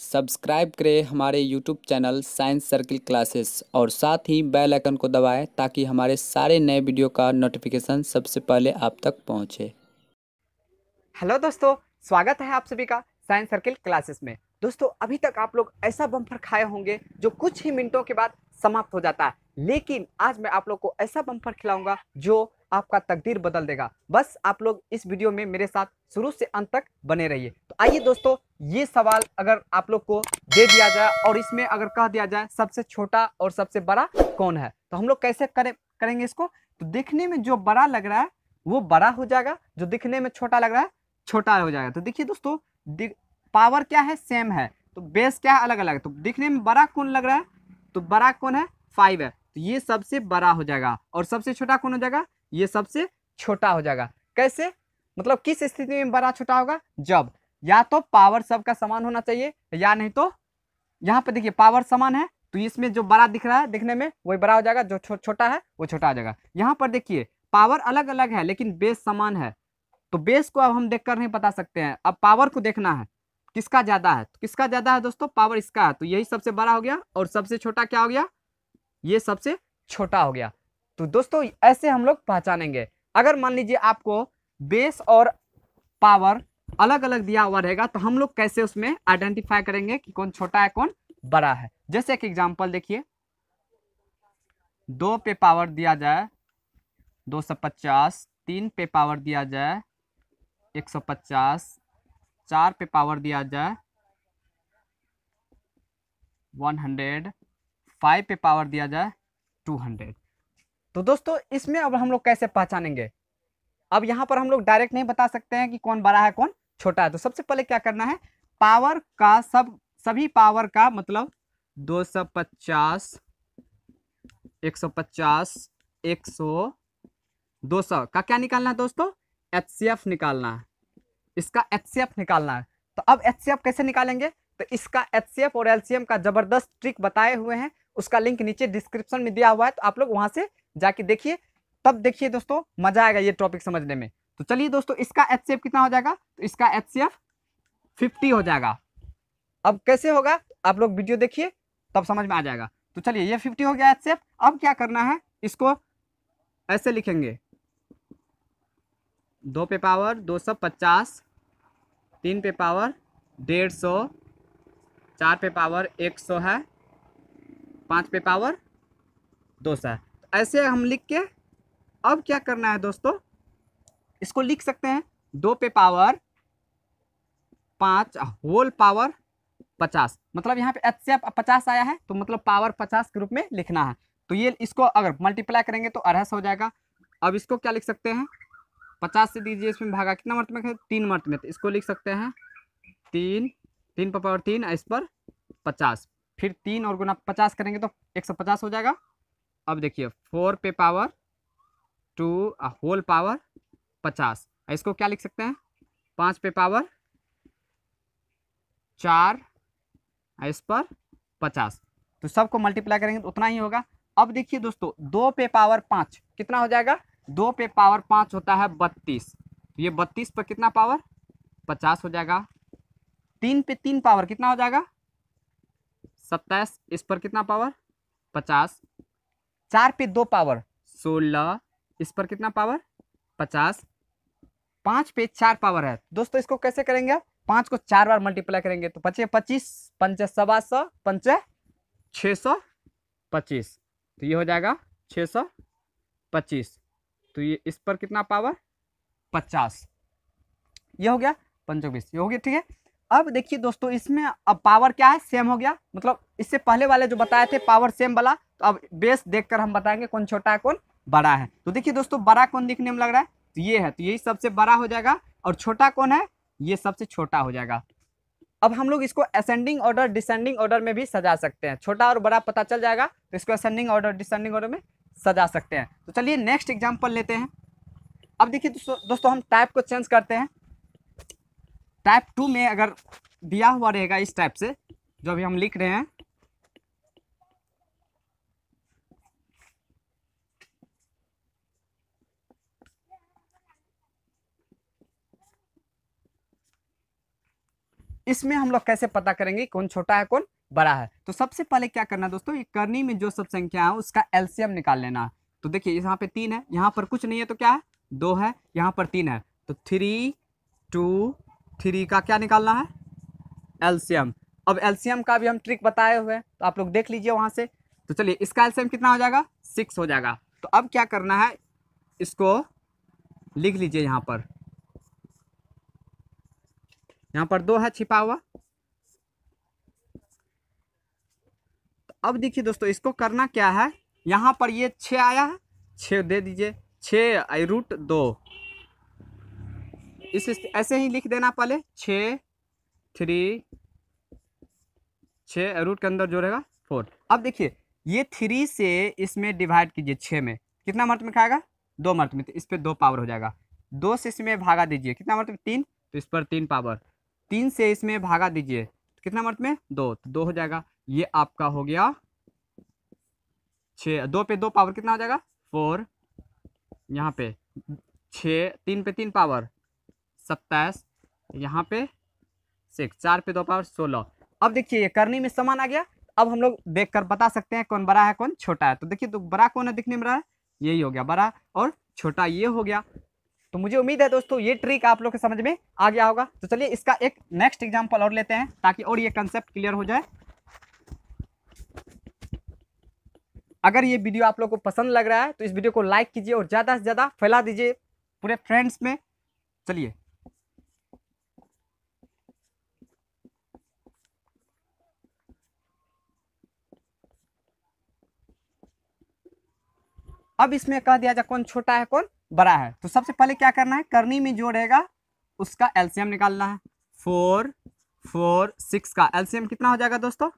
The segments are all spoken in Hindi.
सब्सक्राइब करें हमारे YouTube channel Science Circle Classes और साथ ही बेल आइकन को दबाएं ताकि हमारे सारे नए वीडियो का नोटिफिकेशन सबसे पहले आप तक पहुंचे। हेलो दोस्तों स्वागत है आप सभी का साइंस सर्किल क्लासेस में दोस्तों अभी तक आप लोग ऐसा बम्पर खाए होंगे जो कुछ ही मिनटों के बाद समाप्त हो जाता है लेकिन आज मैं आप लोग को ऐसा बम्पर खिलाऊंगा जो आपका तकदीर बदल देगा बस आप लोग इस वीडियो में मेरे साथ शुरू से अंत तक बने रहिए तो आइए दोस्तों ये सवाल अगर आप लोग को दे दिया जाए और इसमें अगर कह दिया जाए सबसे छोटा और सबसे बड़ा कौन है तो हम लोग कैसे करें करेंगे इसको तो दिखने में जो बड़ा लग रहा है वो बड़ा हो जाएगा जो दिखने में छोटा लग रहा है छोटा हो जाएगा तो देखिए दोस्तों पावर क्या है सेम है तो बेस क्या है अलग अलग तो दिखने में बड़ा कौन लग रहा है तो बड़ा कौन है फाइव है तो ये सबसे बड़ा हो जाएगा और सबसे छोटा कौन हो जाएगा ये सबसे छोटा हो जाएगा कैसे मतलब किस स्थिति में बड़ा छोटा होगा जब या तो पावर सबका समान होना चाहिए या नहीं तो यहाँ पे देखिए पावर समान है तो इसमें जो बड़ा दिख रहा है देखने में वही बड़ा हो जाएगा जो छोटा है वो छोटा हो जाएगा यहाँ पर देखिए पावर अलग अलग है लेकिन बेस समान है तो बेस को अब हम कर नहीं बता सकते हैं अब पावर को देखना है किसका ज़्यादा है तो किसका ज़्यादा है दोस्तों पावर इसका है तो यही सबसे बड़ा हो गया और सबसे छोटा क्या हो गया ये सबसे छोटा हो गया तो दोस्तों ऐसे हम लोग पहचानेंगे अगर मान लीजिए आपको बेस और पावर अलग अलग दिया हुआ रहेगा तो हम लोग कैसे उसमें आइडेंटिफाई करेंगे कि कौन छोटा है कौन बड़ा है जैसे एक एग्जाम्पल देखिए दो पे पावर दिया जाए दो सौ पचास तीन पे पावर दिया जाए एक सौ पचास चार पे पावर दिया जाए वन हंड्रेड फाइव पे पावर दिया जाए टू हंड्रेड तो दोस्तों इसमें अब हम लोग कैसे पहचानेंगे अब यहाँ पर हम लोग डायरेक्ट नहीं बता सकते हैं कि कौन बड़ा है कौन छोटा है तो सबसे पहले क्या करना है पावर का सब सभी पावर का मतलब दो सौ पचास एक सौ पचास एक सौ दो सौ का क्या निकालना है दोस्तों एच सी एफ निकालना है इसका एच सी एफ निकालना है तो अब एच सी एफ कैसे निकालेंगे तो इसका एच सी एफ और एल सी एम का ज़बरदस्त ट्रिक बताए हुए हैं उसका लिंक नीचे डिस्क्रिप्शन में दिया हुआ है तो आप लोग वहां से जाके देखिए तब देखिए दोस्तों मजा आएगा ये टॉपिक समझने में तो चलिए दोस्तों इसका एच कितना हो जाएगा तो इसका एच सी फिफ्टी हो जाएगा अब कैसे होगा आप लोग वीडियो देखिए तब समझ में आ जाएगा तो चलिए ये फिफ्टी हो गया एच अब क्या करना है इसको ऐसे लिखेंगे दो पे पावर दो सौ पचास तीन पे पावर डेढ़ सौ चार पे पावर एक सौ है पाँच पे पावर दो सौ है ऐसे हम लिख के अब क्या करना है दोस्तों इसको लिख सकते हैं दो पे पावर पाँच होल पावर पचास मतलब यहाँ पे एच से पचास आया है तो मतलब पावर पचास के रूप में लिखना है तो ये इसको अगर मल्टीप्लाई करेंगे तो अरहस हो जाएगा अब इसको क्या लिख सकते हैं पचास से दीजिए इसमें भागा कितना मर्त में तीन मर्त में तो इसको लिख सकते हैं तीन तीन पर पावर तीन इस पर पचास फिर तीन और गुना पचास करेंगे तो एक सौ पचास हो जाएगा अब देखिए फोर पे पावर टू होल पावर पचास इसको क्या लिख सकते हैं पाँच पे पावर चार इस पर पचास तो सबको मल्टीप्लाई करेंगे तो उतना ही होगा अब देखिए दोस्तों दो पे पावर पाँच कितना हो जाएगा दो पे पावर पाँच होता है बत्तीस ये बत्तीस पर कितना पावर पचास हो जाएगा तीन पे तीन पावर कितना हो जाएगा सत्ताईस इस पर कितना पावर पचास चार पे दो पावर सोलह इस पर कितना पावर पचास पांच पे चार पावर है दोस्तों इसको कैसे करेंगे पांच को चार बार मल्टीप्लाई करेंगे तो पचे पच्चीस पंच सवा सौ पंच छ सौ पच्चीस तो ये हो जाएगा छ सौ पच्चीस तो ये इस पर कितना पावर पचास ये हो गया पंचो बीस ये हो गया ठीक है अब देखिए दोस्तों इसमें अब पावर क्या है सेम हो गया मतलब इससे पहले वाले जो बताए थे पावर सेम वाला तो अब बेस देखकर हम बताएंगे कौन छोटा है कौन बड़ा है तो देखिए दोस्तों बड़ा कौन दिखने में लग रहा है तो ये है तो यही सबसे बड़ा हो जाएगा और छोटा कौन है ये सबसे छोटा हो जाएगा अब हम लोग इसको असेंडिंग ऑर्डर डिसेंडिंग ऑर्डर में भी सजा सकते हैं छोटा और बड़ा पता चल जाएगा तो इसको असेंडिंग ऑर्डर डिसेंडिंग ऑर्डर में सजा सकते हैं तो चलिए नेक्स्ट एग्जाम्पल लेते हैं अब देखिए दोस्तों हम टाइप को चेंज करते हैं टाइप टू में अगर दिया हुआ रहेगा इस टाइप से जो अभी हम लिख रहे हैं इसमें हम लोग कैसे पता करेंगे कौन छोटा है कौन बड़ा है तो सबसे पहले क्या करना दोस्तों ये करनी में जो सब संख्या है उसका एल्सियम निकाल लेना है तो देखिए यहाँ पे तीन है यहाँ पर कुछ नहीं है तो क्या है दो है यहाँ पर तीन है तो थ्री टू थ्री का क्या निकालना है एल्सियम अब एल्सियम का भी हम ट्रिक बताए हुए हैं तो आप लोग देख लीजिए वहाँ से तो चलिए इसका एल्सियम कितना हो जाएगा सिक्स हो जाएगा तो अब क्या करना है इसको लिख लीजिए यहाँ पर यहाँ पर दो है छिपा हुआ तो अब देखिए दोस्तों इसको करना क्या है यहाँ पर ये छ आया है छ दे दीजिए छ आई रूट दो इस ऐसे ही लिख देना पहले छ थ्री छ रूट के अंदर जोड़ेगा फोर अब देखिए ये थ्री से इसमें डिवाइड कीजिए छः में कितना मर्त में खाएगा दो मर्त में तो इस पर दो पावर हो जाएगा दो से इसमें भागा दीजिए कितना मर्त में तीन तो इस पर तीन पावर तीन से इसमें भागा दीजिए कितना मर्द में दो तो दो हो जाएगा ये आपका हो गया छ दो पे दो पावर कितना हो जाएगा फोर यहाँ पे छ तीन पे तीन पावर सत्ताईस यहाँ पे सिक्स चार पे दो पावर सोलह अब देखिए ये करनी में समान आ गया अब हम लोग देख कर बता सकते हैं कौन बड़ा है कौन छोटा है तो देखिए तो बड़ा कौन है दिखने में रहा है यही हो गया बड़ा और छोटा ये हो गया तो मुझे उम्मीद है दोस्तों ये ट्रिक आप लोग के समझ में आ गया होगा तो चलिए इसका एक नेक्स्ट एग्जाम्पल और लेते हैं ताकि और ये कंसेप्ट क्लियर हो जाए अगर ये वीडियो आप लोग को पसंद लग रहा है तो इस वीडियो को लाइक कीजिए और ज़्यादा से ज़्यादा फैला दीजिए पूरे फ्रेंड्स में चलिए अब इसमें कह दिया जाए कौन छोटा है कौन बड़ा है तो सबसे पहले क्या करना है करनी में जो रहेगा उसका एलसीएम निकालना है फोर फोर सिक्स का एलसीएम कितना हो जाएगा दोस्तों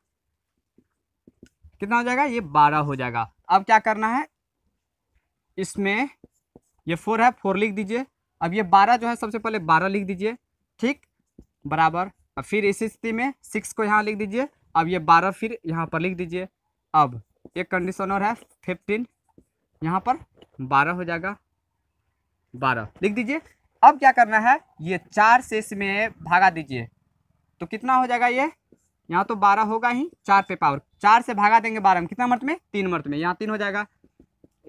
कितना हो जाएगा ये बारह हो जाएगा अब क्या करना है इसमें ये फोर है फोर लिख दीजिए अब ये बारह जो है सबसे पहले बारह लिख दीजिए ठीक बराबर अब फिर इस स्थिति में सिक्स को यहाँ लिख दीजिए अब ये बारह फिर यहाँ पर लिख दीजिए अब एक कंडीशन और है फिफ्टीन यहाँ पर बारह हो जाएगा बारह लिख दीजिए अब क्या करना है ये चार से इसमें भागा दीजिए तो कितना हो जाएगा ये यहाँ तो बारह होगा ही चार पे पावर चार से भागा देंगे बारह में कितना मर्त में तीन मर्त में यहाँ तीन हो जाएगा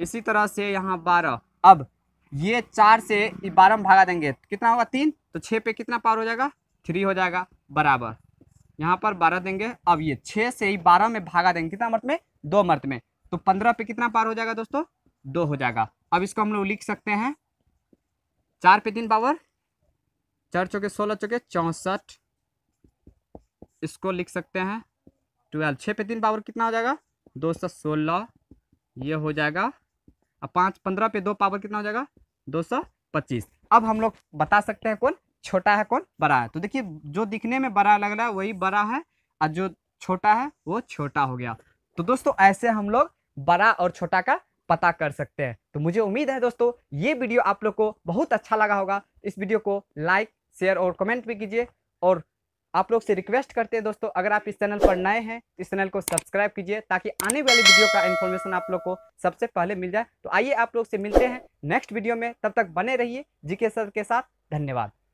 इसी तरह से यहाँ बारह अब ये चार से बारह में भागा देंगे कितना होगा तीन तो छः पे कितना पावर हो जाएगा थ्री हो जाएगा बराबर यहाँ पर बारह देंगे अब ये छः से ही बारह में भागा देंगे कितना मर्त में दो मर्त में तो पंद्रह पे कितना पार हो जाएगा दोस्तों दो हो जाएगा अब इसको हम लोग लिख सकते हैं चार पे तीन पावर चार चौके सोलह चौके चौंसठ इसको लिख सकते हैं ट्वेल्व छः पे तीन पावर कितना हो जाएगा दो सौ सोलह ये हो जाएगा अब पाँच पंद्रह पे दो पावर कितना हो जाएगा दो सौ पच्चीस अब हम लोग बता सकते हैं कौन छोटा है कौन बड़ा है तो देखिए जो दिखने में बड़ा लग रहा है वही बड़ा है और जो छोटा है वो छोटा हो गया तो दोस्तों ऐसे हम लोग बड़ा और छोटा का पता कर सकते हैं तो मुझे उम्मीद है दोस्तों ये वीडियो आप लोग को बहुत अच्छा लगा होगा इस वीडियो को लाइक शेयर और कमेंट भी कीजिए और आप लोग से रिक्वेस्ट करते हैं दोस्तों अगर आप इस चैनल पर नए हैं इस चैनल को सब्सक्राइब कीजिए ताकि आने वाली वीडियो का इन्फॉर्मेशन आप लोग को सबसे पहले मिल जाए तो आइए आप लोग से मिलते हैं नेक्स्ट वीडियो में तब तक बने रहिए जी के सर के साथ धन्यवाद